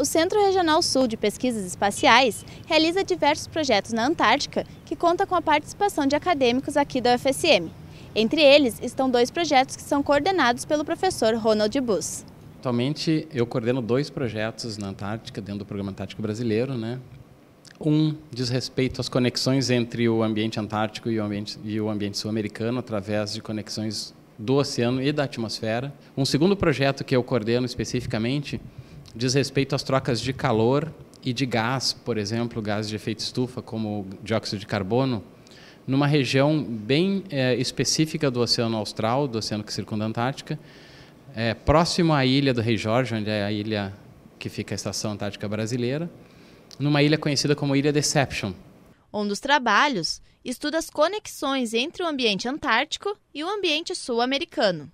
O Centro Regional Sul de Pesquisas Espaciais realiza diversos projetos na Antártica que conta com a participação de acadêmicos aqui da UFSM. Entre eles estão dois projetos que são coordenados pelo professor Ronald Bus. Atualmente eu coordeno dois projetos na Antártica, dentro do Programa Antártico Brasileiro. Né? Um diz respeito às conexões entre o ambiente antártico e o ambiente, ambiente sul-americano através de conexões do oceano e da atmosfera. Um segundo projeto que eu coordeno especificamente diz respeito às trocas de calor e de gás, por exemplo, gás de efeito estufa, como dióxido de carbono, numa região bem é, específica do Oceano Austral, do oceano que circunda a Antártica, é, próximo à ilha do Rei Jorge, onde é a ilha que fica a Estação Antártica Brasileira, numa ilha conhecida como Ilha Deception. Um dos trabalhos estuda as conexões entre o ambiente antártico e o ambiente sul-americano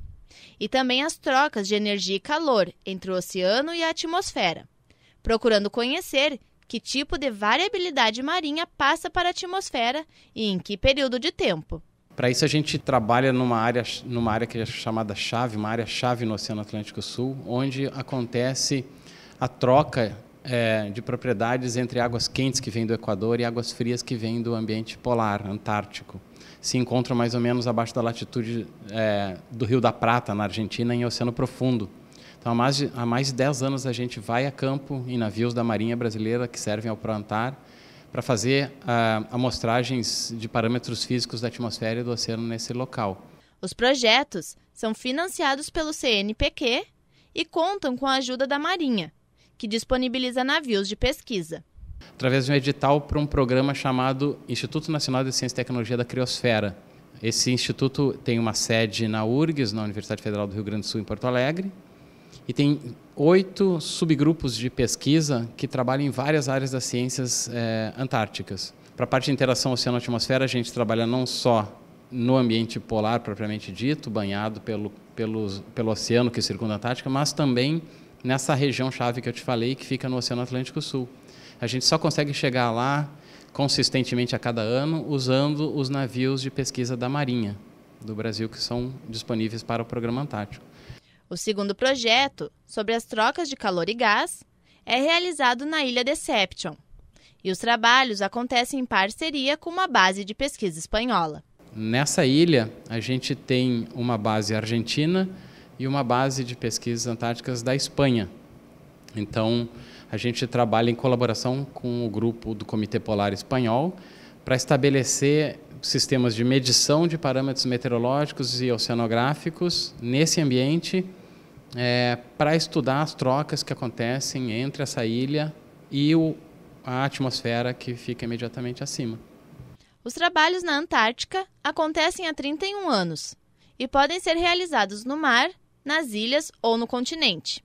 e também as trocas de energia e calor entre o oceano e a atmosfera, procurando conhecer que tipo de variabilidade marinha passa para a atmosfera e em que período de tempo. Para isso a gente trabalha numa área, numa área que é chamada chave, uma área chave no Oceano Atlântico Sul, onde acontece a troca é, de propriedades entre águas quentes que vêm do Equador e águas frias que vêm do ambiente polar, antártico. Se encontram mais ou menos abaixo da latitude é, do Rio da Prata, na Argentina, em Oceano Profundo. Então, há mais, de, há mais de 10 anos a gente vai a campo em navios da Marinha Brasileira que servem ao plantar para fazer ah, amostragens de parâmetros físicos da atmosfera e do oceano nesse local. Os projetos são financiados pelo CNPq e contam com a ajuda da Marinha, que disponibiliza navios de pesquisa. Através de um edital para um programa chamado Instituto Nacional de Ciência e Tecnologia da Criosfera. Esse instituto tem uma sede na URGS, na Universidade Federal do Rio Grande do Sul, em Porto Alegre, e tem oito subgrupos de pesquisa que trabalham em várias áreas das ciências é, antárticas. Para a parte de interação oceano-atmosfera, a gente trabalha não só no ambiente polar propriamente dito, banhado pelo, pelo, pelo oceano que circunda a Antártica, mas também nessa região chave que eu te falei, que fica no Oceano Atlântico Sul. A gente só consegue chegar lá consistentemente a cada ano usando os navios de pesquisa da Marinha do Brasil que são disponíveis para o programa Antártico. O segundo projeto, sobre as trocas de calor e gás, é realizado na ilha Deception. E os trabalhos acontecem em parceria com uma base de pesquisa espanhola. Nessa ilha, a gente tem uma base argentina, e uma base de pesquisas antárticas da Espanha. Então, a gente trabalha em colaboração com o grupo do Comitê Polar Espanhol para estabelecer sistemas de medição de parâmetros meteorológicos e oceanográficos nesse ambiente é, para estudar as trocas que acontecem entre essa ilha e o, a atmosfera que fica imediatamente acima. Os trabalhos na Antártica acontecem há 31 anos e podem ser realizados no mar, nas ilhas ou no continente.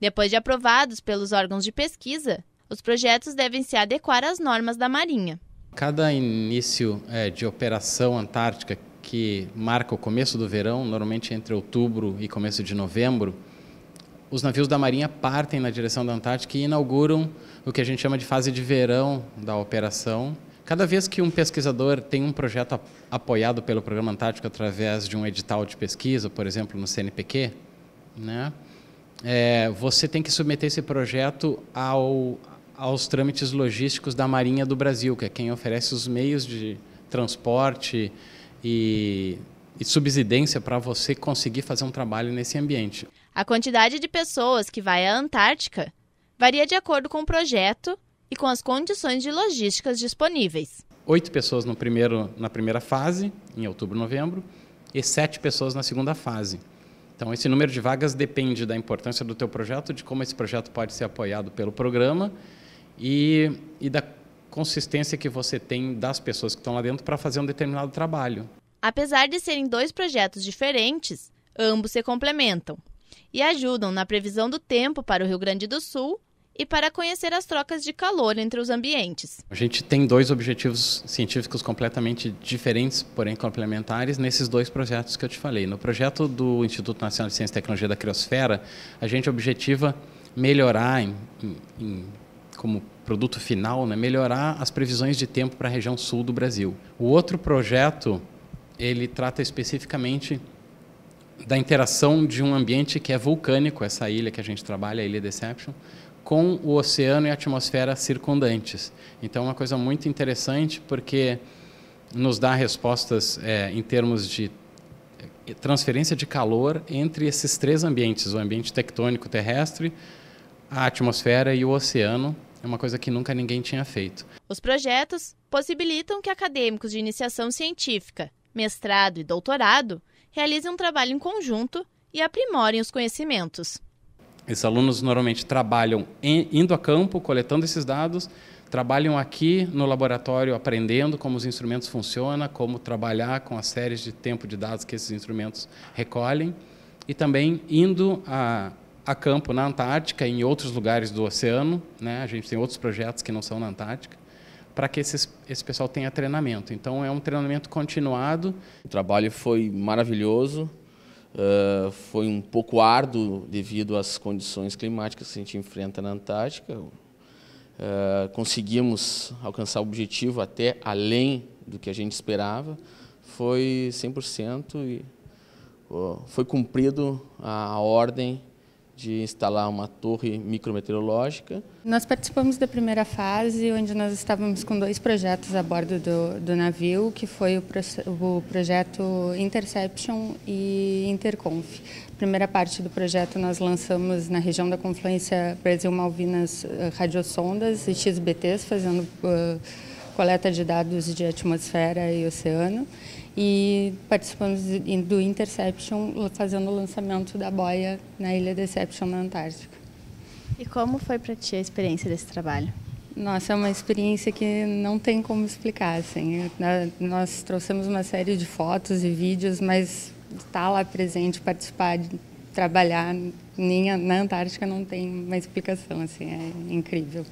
Depois de aprovados pelos órgãos de pesquisa, os projetos devem se adequar às normas da Marinha. Cada início é, de operação antártica que marca o começo do verão, normalmente entre outubro e começo de novembro, os navios da Marinha partem na direção da Antártica e inauguram o que a gente chama de fase de verão da operação, Cada vez que um pesquisador tem um projeto apoiado pelo Programa Antártico através de um edital de pesquisa, por exemplo, no CNPq, né, é, você tem que submeter esse projeto ao, aos trâmites logísticos da Marinha do Brasil, que é quem oferece os meios de transporte e, e subsidência para você conseguir fazer um trabalho nesse ambiente. A quantidade de pessoas que vai à Antártica varia de acordo com o projeto, e com as condições de logísticas disponíveis. Oito pessoas no primeiro, na primeira fase, em outubro, novembro, e sete pessoas na segunda fase. Então, esse número de vagas depende da importância do teu projeto, de como esse projeto pode ser apoiado pelo programa e, e da consistência que você tem das pessoas que estão lá dentro para fazer um determinado trabalho. Apesar de serem dois projetos diferentes, ambos se complementam e ajudam na previsão do tempo para o Rio Grande do Sul e para conhecer as trocas de calor entre os ambientes. A gente tem dois objetivos científicos completamente diferentes, porém complementares, nesses dois projetos que eu te falei. No projeto do Instituto Nacional de Ciência e Tecnologia da Criosfera, a gente objetiva melhorar em, em, como produto final, né, melhorar as previsões de tempo para a região sul do Brasil. O outro projeto, ele trata especificamente da interação de um ambiente que é vulcânico, essa ilha que a gente trabalha, a Ilha Deception, com o oceano e a atmosfera circundantes. Então, é uma coisa muito interessante porque nos dá respostas é, em termos de é, transferência de calor entre esses três ambientes, o ambiente tectônico terrestre, a atmosfera e o oceano. É uma coisa que nunca ninguém tinha feito. Os projetos possibilitam que acadêmicos de iniciação científica, mestrado e doutorado realizem um trabalho em conjunto e aprimorem os conhecimentos. Esses alunos normalmente trabalham em, indo a campo, coletando esses dados, trabalham aqui no laboratório aprendendo como os instrumentos funcionam, como trabalhar com as séries de tempo de dados que esses instrumentos recolhem, e também indo a, a campo na Antártica e em outros lugares do oceano. Né? A gente tem outros projetos que não são na Antártica para que esses, esse pessoal tenha treinamento. Então, é um treinamento continuado. O trabalho foi maravilhoso. Uh, foi um pouco árduo devido às condições climáticas que a gente enfrenta na Antártica. Uh, conseguimos alcançar o objetivo até além do que a gente esperava. Foi 100% e uh, foi cumprido a ordem de instalar uma torre micrometeorológica. Nós participamos da primeira fase, onde nós estávamos com dois projetos a bordo do, do navio, que foi o, o, projeto Interception e Interconf. A primeira parte do projeto nós lançamos na região da confluência Brasil-Malvinas eh, radiosondas e XBTs, fazendo uh, coleta de dados de atmosfera e oceano e participamos do Interception, fazendo o lançamento da boia na ilha Deception, na Antártica. E como foi para ti a experiência desse trabalho? Nossa, é uma experiência que não tem como explicar, assim. Nós trouxemos uma série de fotos e vídeos, mas estar tá lá presente, participar, trabalhar na Antártica não tem uma explicação, assim, é incrível.